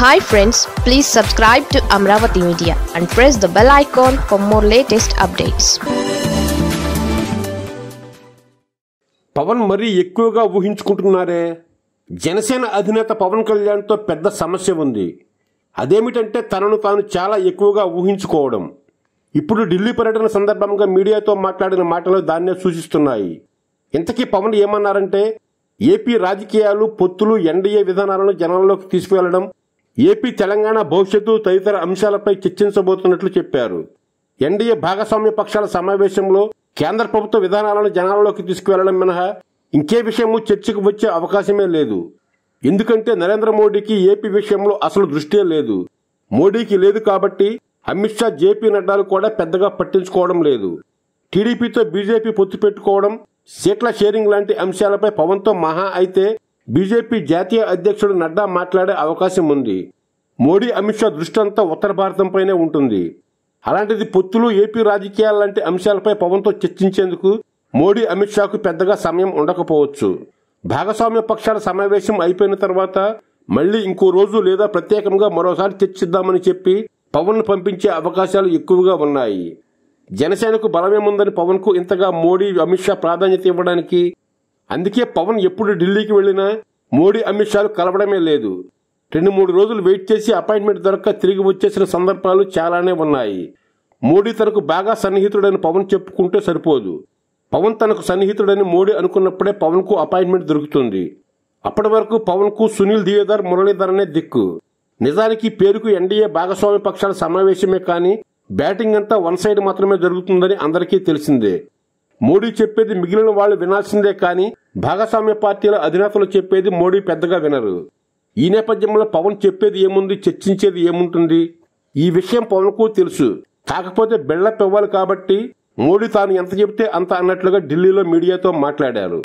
hi friends please subscribe to Amaravati media and press the bell icon for more latest updates Pawan మరీ ఎక్కువగా ఊహించుకుంటున్నారే జనసేన అధినేత పవన్ కళ్యాణ్తో పెద్ద సమస్య ఉంది అదేమిటంటే తనను తాను చాలా ఎక్కువగా ఊహించుకోవడం ఇప్పుడు ఢిల్లీ పర్యటన సందర్భంగా మీడియాతో మాట్లాడిన మాటలు దాన్నే సూచిస్తున్నాయి ఇంతకీ పవన్ ఏమన్నారంటే ఏపీ రాజకీయాలు పొత్తులు ఎన్డీఏ విధానాలను జనంలోకి తీసుకువెళ్లడం ఏపీ తెలంగాణ భవిష్యత్తు తదితర అంశాలపై చర్చించబోతున్నట్లు చెప్పారు ఎన్డీఏ భాగస్వామ్య పక్షాల సమావేశంలో కేంద్ర ప్రభుత్వ విధానాలను జనాలలోకి తీసుకువెళ్లడం మినహా ఇంకే విషయము చర్చకు వచ్చే అవకాశమే లేదు ఎందుకంటే నరేంద్ర మోడీకి ఏపీ విషయంలో అసలు దృష్టే లేదు మోడీకి లేదు కాబట్టి అమిత్ షా జేపీ నడ్డాలు కూడా పెద్దగా పట్టించుకోవడం లేదు టీడీపీతో బీజేపీ పొత్తు పెట్టుకోవడం సీట్ల షేరింగ్ లాంటి అంశాలపై పవన్తో మహా అయితే బీజేపీ జాతీయ అధ్యక్షుడు నడ్డా మాట్లాడే అవకాశం ఉంది మోడీ అమిత్ షా దృష్టి అంతా ఉత్తర భారతంపైనే ఉంటుంది అలాంటిది పొత్తులు ఏపీ రాజకీయాలు లాంటి అంశాలపై పవన్తో చర్చించేందుకు మోడీ అమిత్ షాకు పెద్దగా సమయం ఉండకపోవచ్చు భాగస్వామ్య పక్షాల సమావేశం అయిపోయిన తర్వాత మళ్లీ ఇంకో రోజు లేదా ప్రత్యేకంగా మరోసారి చర్చిద్దామని చెప్పి పవన్ పంపించే అవకాశాలు ఎక్కువగా ఉన్నాయి జనసేనకు బలమేముందని పవన్కు ఇంతగా మోడీ అమిత్ షా ప్రాధాన్యత ఇవ్వడానికి అందుకే పవన్ ఎప్పుడు ఢిల్లీకి వెళ్ళినా మోడీ అమిత్ షాలు కలవడమే లేదు రెండు మూడు రోజులు వెయిట్ చేసి అపాయింట్మెంట్ దొరక తిరిగి వచ్చేసిన సందర్భాలు చాలానే ఉన్నాయి మోడీ తనకు బాగా సన్నిహితుడని పవన్ చెప్పుకుంటే సరిపోదు పవన్ తనకు సన్నిహితుడని మోడీ అనుకున్నప్పుడే పవన్కు అపాయింట్మెంట్ దొరుకుతుంది అప్పటి వరకు పవన్కు సునీల్ దియోదర్ మురళీధర్ అనే దిక్కు నిజానికి పేరుకు ఎన్డీఏ భాగస్వామి పక్షాల సమావేశమే కానీ బ్యాటింగ్ అంతా వన్ సైడ్ మాత్రమే జరుగుతుందని అందరికీ తెలిసిందే మోడీ చెప్పేది మిగిలిన వాళ్ళు వినాల్సిందే కానీ భాగస్వామ్య పార్టీల అధినేతలు చెప్పేది మోడీ పెద్దగా వినరు ఈ నేపథ్యంలో పవన్ చెప్పేది ఏముంది చర్చించేది ఏముంటుంది ఈ విషయం పవన్కు తెలుసు కాకపోతే బిల్డప్ ఇవ్వాలి కాబట్టి మోడీ తాను ఎంత చెబితే అంత అన్నట్లుగా ఢిల్లీలో మీడియాతో మాట్లాడారు